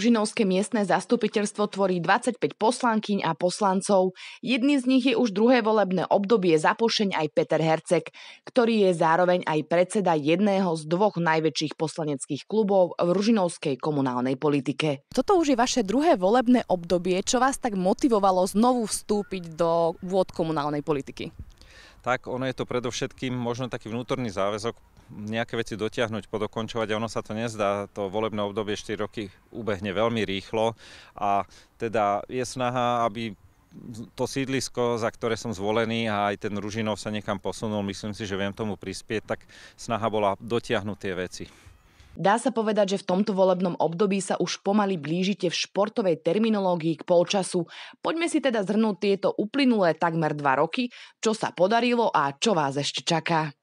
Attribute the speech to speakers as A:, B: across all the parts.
A: Ružinovské miestne zastupiteľstvo tvorí 25 poslankyň a poslancov. Jedným z nich je už druhé volebné obdobie zapošeň aj Peter Hercek, ktorý je zároveň aj predseda jedného z dvoch najväčších poslaneckých klubov v ružinovskej komunálnej politike. Toto už je vaše druhé volebné obdobie. Čo vás tak motivovalo znovu vstúpiť do vôd komunálnej politiky?
B: tak ono je to predovšetkým možno taký vnútorný záväzok nejaké veci dotiahnuť, podokončovať a ono sa to nezdá. To volebné obdobie 4 roky ubehne veľmi rýchlo a teda je snaha, aby to sídlisko, za ktoré som zvolený a aj ten Ružinov sa niekam posunul, myslím si, že viem tomu prispieť, tak snaha bola dotiahnuť tie veci.
A: Dá sa povedať, že v tomto volebnom období sa už pomaly blížite v športovej terminológii k polčasu. Poďme si teda zhrnúť tieto uplynulé takmer dva roky, čo sa podarilo a čo vás ešte čaká.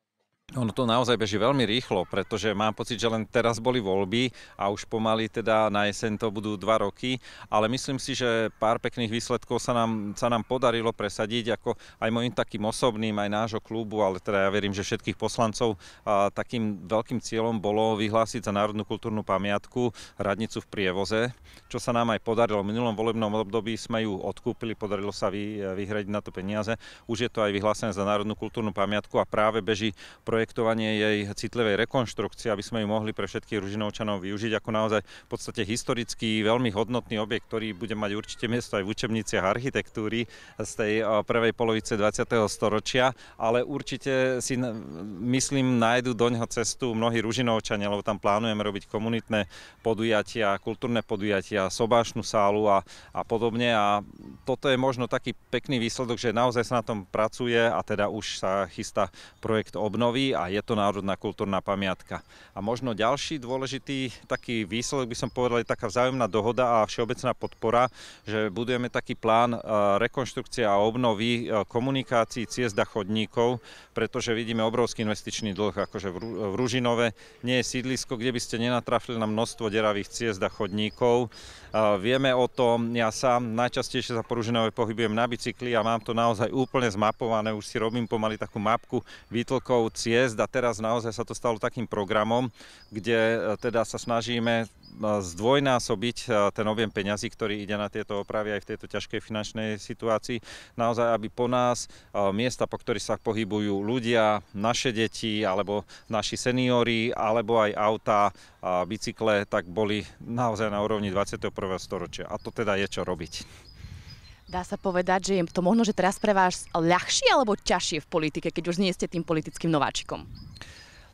B: Ono to naozaj beží veľmi rýchlo, pretože mám pocit, že len teraz boli voľby a už pomaly teda na jeseň to budú dva roky, ale myslím si, že pár pekných výsledkov sa nám, sa nám podarilo presadiť, ako aj môjim takým osobným, aj nášho klubu, ale teda ja verím, že všetkých poslancov a takým veľkým cieľom bolo vyhlásiť za národnú kultúrnu pamiatku radnicu v Prievoze, čo sa nám aj podarilo. V minulom volebnom období sme ju odkúpili, podarilo sa vy, vyhradiť na to peniaze. Už je to aj vyhlásené za národnú kultúrnu pamiatku a práve beží projekt projektovanie jej citlivej rekonštrukcie, aby sme ju mohli pre všetkých ružinovčanov využiť ako naozaj v podstate historický, veľmi hodnotný objekt, ktorý bude mať určite miesto aj v učebniciach architektúry z tej prvej polovice 20. storočia, ale určite si myslím nájdu doňho cestu mnohí ružinovčania, lebo tam plánujeme robiť komunitné podujatia, kultúrne podujatia, sobášnu sálu a, a podobne a toto je možno taký pekný výsledok, že naozaj sa na tom pracuje a teda už sa chystá projekt obnovy a je to národná kultúrna pamiatka. A možno ďalší dôležitý taký výsledok by som povedal je taká vzájomná dohoda a všeobecná podpora, že budujeme taký plán e, rekonštrukcie a obnovy e, komunikácií ciest a chodníkov, pretože vidíme obrovský investičný dlh, akože v Ružinove nie je sídlisko, kde by ste nenatrafili na množstvo deravých ciest a chodníkov. E, vieme o tom, ja sám najčastejšie sa po Ružinove pohybujem na bicykli a mám to naozaj úplne zmapované, už si robím pomaly takú mapku výtlkov ciest hviezd a teraz naozaj sa to stalo takým programom, kde e, teda sa snažíme e, zdvojnásobiť e, ten objem peňazí, ktorý ide na tieto opravy aj v tejto ťažkej finančnej situácii. Naozaj, aby po nás miesta, po ktorých sa pohybujú ľudia, naše deti alebo naši seniori, alebo aj autá, bicykle, tak boli naozaj na úrovni 21. storočia. A to teda je čo robiť.
A: Dá sa povedať, že je to možno, že teraz pre vás ľahšie alebo ťažšie v politike, keď už nie ste tým politickým nováčikom?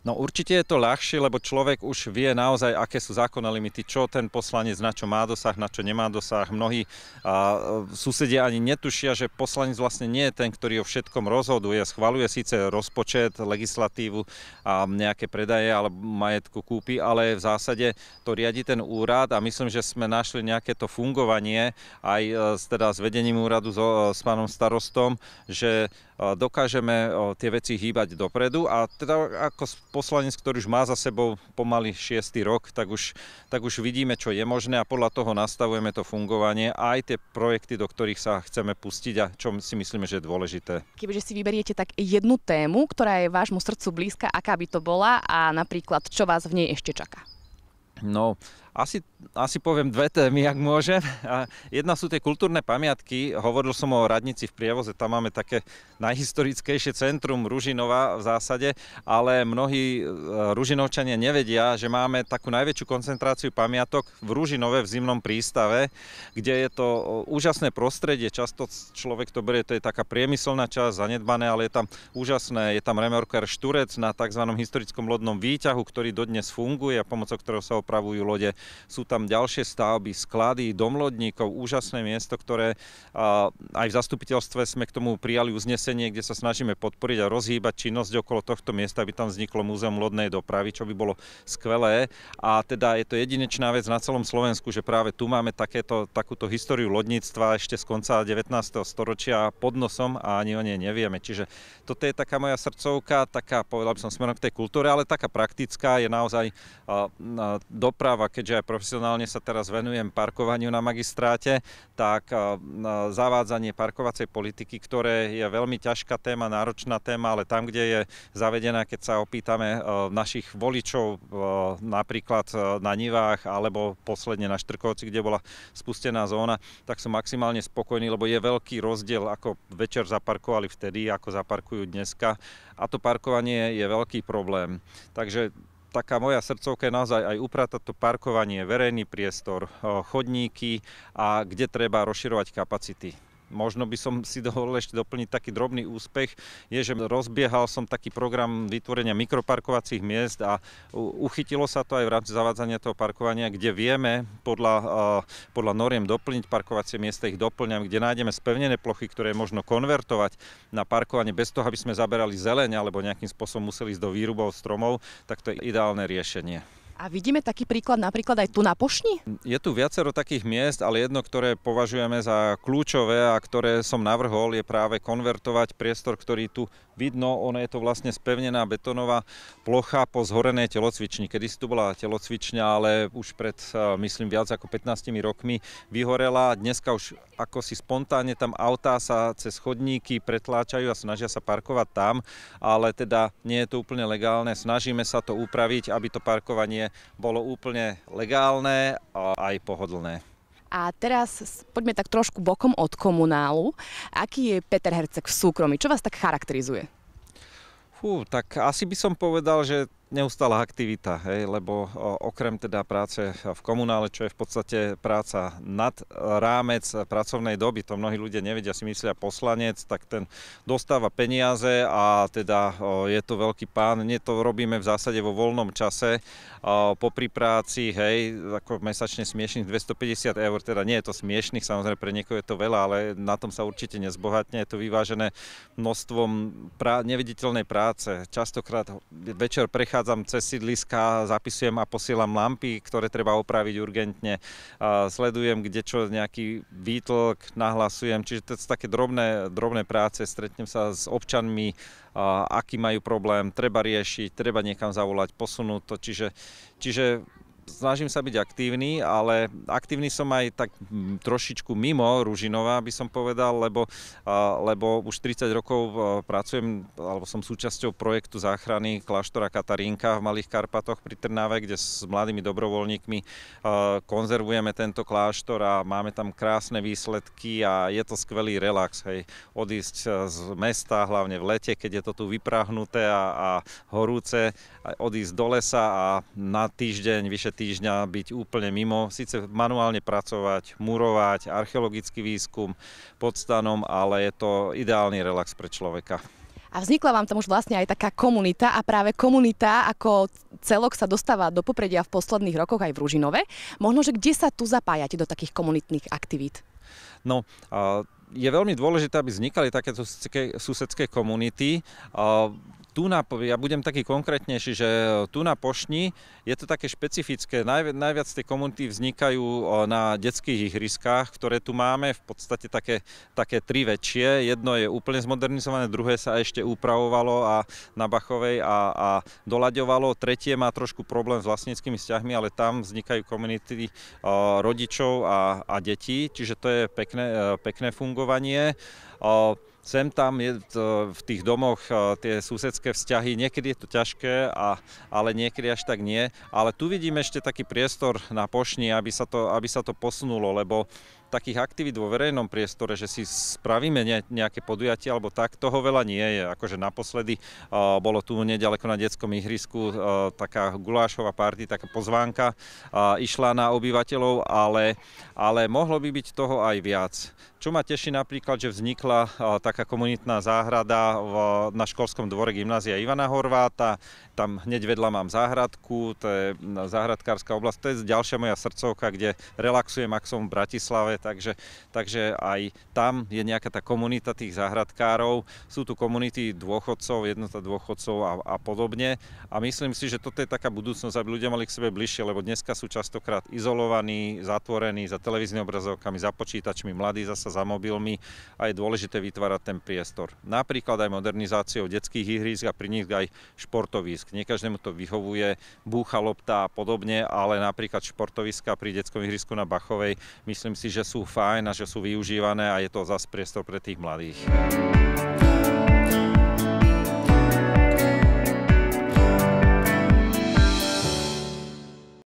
B: No určite je to ľahšie, lebo človek už vie naozaj, aké sú zákonné limity, čo ten poslanec, na čo má dosah, na čo nemá dosah. Mnohí a, susedia ani netušia, že poslanec vlastne nie je ten, ktorý o všetkom rozhoduje. Schvaluje síce rozpočet, legislatívu a nejaké predaje alebo majetku kúpy, ale v zásade to riadi ten úrad a myslím, že sme našli nejaké to fungovanie aj e, teda s vedením úradu so, e, s pánom starostom, že dokážeme tie veci hýbať dopredu a teda ako poslanec, ktorý už má za sebou pomaly 6. rok, tak už, tak už vidíme, čo je možné a podľa toho nastavujeme to fungovanie a aj tie projekty, do ktorých sa chceme pustiť a čo si myslíme, že je dôležité.
A: Kebyže si vyberiete tak jednu tému, ktorá je vášmu srdcu blízka, aká by to bola a napríklad čo vás v nej ešte čaká?
B: No, asi, asi poviem dve témy, ak môžem. Jedna sú tie kultúrne pamiatky. Hovoril som o radnici v Prievoze, tam máme také najhistorickejšie centrum Ružinova v zásade, ale mnohí e, Ružinovčania nevedia, že máme takú najväčšiu koncentráciu pamiatok v Ružinove v zimnom prístave, kde je to e, úžasné prostredie. Často človek to berie, to je taká priemyselná časť, zanedbané, ale je tam úžasné. Je tam remorker Šturec na tzv. historickom lodnom výťahu, ktorý dodnes funguje a pomocou ktorého sa opravujú lode sú tam ďalšie stavby, sklady, domlodníkov, úžasné miesto, ktoré aj v zastupiteľstve sme k tomu prijali uznesenie, kde sa snažíme podporiť a rozhýbať činnosť okolo tohto miesta, aby tam vzniklo múzeum lodnej dopravy, čo by bolo skvelé. A teda je to jedinečná vec na celom Slovensku, že práve tu máme takéto, takúto históriu lodníctva ešte z konca 19. storočia pod nosom a ani o nej nevieme. Čiže toto je taká moja srdcovka, taká, povedal by som, smerom k tej kultúre, ale taká praktická je naozaj doprava, keďže keďže aj profesionálne sa teraz venujem parkovaniu na magistráte, tak eh, zavádzanie parkovacej politiky, ktoré je veľmi ťažká téma, náročná téma, ale tam, kde je zavedená, keď sa opýtame eh, našich voličov eh, napríklad na Nivách alebo posledne na Štrkovci, kde bola spustená zóna, tak som maximálne spokojný, lebo je veľký rozdiel, ako večer zaparkovali vtedy, ako zaparkujú dneska a to parkovanie je veľký problém. Takže taká moja srdcovka je naozaj aj upratať to parkovanie, verejný priestor, chodníky a kde treba rozširovať kapacity. Možno by som si dovolil ešte doplniť taký drobný úspech, je, že rozbiehal som taký program vytvorenia mikroparkovacích miest a uchytilo sa to aj v rámci zavádzania toho parkovania, kde vieme podľa, podľa noriem doplniť parkovacie miesta, ich doplňam, kde nájdeme spevnené plochy, ktoré je možno konvertovať na parkovanie bez toho, aby sme zaberali zeleň alebo nejakým spôsobom museli ísť do výrubov stromov, tak to je ideálne riešenie.
A: A vidíme taký príklad napríklad aj tu na Pošni?
B: Je tu viacero takých miest, ale jedno, ktoré považujeme za kľúčové a ktoré som navrhol, je práve konvertovať priestor, ktorý tu vidno. Ono je to vlastne spevnená betonová plocha po zhorenej telocvični. Kedy si tu bola telocvičňa, ale už pred, eh, myslím, viac ako 15 rokmi vyhorela. Dneska už ako si spontánne tam autá sa cez chodníky pretláčajú a snažia sa parkovať tam, ale teda nie je to úplne legálne. Snažíme sa to upraviť, aby to parkovanie konanie bolo úplne legálne a aj pohodlné.
A: A teraz poďme tak trošku bokom od komunálu. Aký je Peter Hercek v súkromí? Čo vás tak charakterizuje?
B: Fú, tak asi by som povedal, že neustála aktivita, hej, lebo okrem teda práce v komunále, čo je v podstate práca nad rámec pracovnej doby, to mnohí ľudia nevedia, si myslia poslanec, tak ten dostáva peniaze a teda je to veľký pán. Nie to robíme v zásade vo voľnom čase, popri práci, hej, ako mesačne smiešných 250 eur, teda nie je to smiešných, samozrejme pre niekoho je to veľa, ale na tom sa určite nezbohatne, je to vyvážené množstvom pra- neviditeľnej práce. Častokrát večer prechádza prechádzam cez sídliska, zapisujem a posielam lampy, ktoré treba opraviť urgentne, sledujem, kde čo nejaký výtlk nahlasujem, čiže to sú také drobné, drobné práce, stretnem sa s občanmi, aký majú problém, treba riešiť, treba niekam zavolať, posunúť to, čiže, čiže snažím sa byť aktívny, ale aktívny som aj tak hm, trošičku mimo Ružinova, by som povedal, lebo, lebo už 30 rokov e, pracujem, alebo som súčasťou projektu záchrany kláštora Katarínka v Malých Karpatoch pri Trnave, kde s mladými dobrovoľníkmi e, konzervujeme tento kláštor a máme tam krásne výsledky a je to skvelý relax, hej, odísť e, z mesta, hlavne v lete, keď je to tu vyprahnuté a, a horúce, odísť do lesa a na týždeň vyše týždňa byť úplne mimo, síce manuálne pracovať, murovať, archeologický výskum pod stanom, ale je to ideálny relax pre človeka.
A: A vznikla vám tam už vlastne aj taká komunita a práve komunita ako celok sa dostáva do popredia v posledných rokoch aj v Ružinove. Možno, že kde sa tu zapájate do takých komunitných aktivít?
B: No, je veľmi dôležité, aby vznikali takéto susedské komunity tu na, ja budem taký konkrétnejší, že e, tu na Pošni je to také špecifické. najviac tie komunity vznikajú e, na detských ihriskách, ktoré tu máme v podstate také, také tri väčšie. Jedno je úplne zmodernizované, druhé sa ešte upravovalo a na Bachovej a, a doľaďovalo. Tretie má trošku problém s vlastníckými vzťahmi, ale tam vznikajú komunity e, rodičov a, a detí, čiže to je pekné, pekné fungovanie. Sem tam je to, v tých domoch tie susedské vzťahy, niekedy je to ťažké, a, ale niekedy až tak nie. Ale tu vidím ešte taký priestor na pošni, aby sa to, aby sa to posunulo, lebo takých aktivít vo verejnom priestore, že si spravíme nejaké podujatie alebo tak, toho veľa nie je. Akože naposledy bolo tu nedaleko na detskom ihrisku taká gulášová party, taká pozvánka išla na obyvateľov, ale, ale mohlo by byť toho aj viac. Čo ma teší napríklad, že vznikla taká komunitná záhrada na školskom dvore gymnázia Ivana Horváta, tam hneď vedľa mám záhradku, to je no, záhradkárska oblasť, to je ďalšia moja srdcovka, kde relaxujem, ak som v Bratislave, takže, takže aj tam je nejaká tá komunita tých záhradkárov, sú tu komunity dôchodcov, jednota dôchodcov a, a podobne a myslím si, že toto je taká budúcnosť, aby ľudia mali k sebe bližšie, lebo dneska sú častokrát izolovaní, zatvorení za televíznymi obrazovkami, za počítačmi, mladí zasa za mobilmi a je dôležité vytvárať ten priestor. Napríklad aj modernizáciou detských ihrísk a pri nich aj športových ihrisk, nie každému to vyhovuje, búcha lopta a podobne, ale napríklad športoviska pri detskom ihrisku na Bachovej, myslím si, že sú fajn a že sú využívané a je to zase priestor pre tých mladých.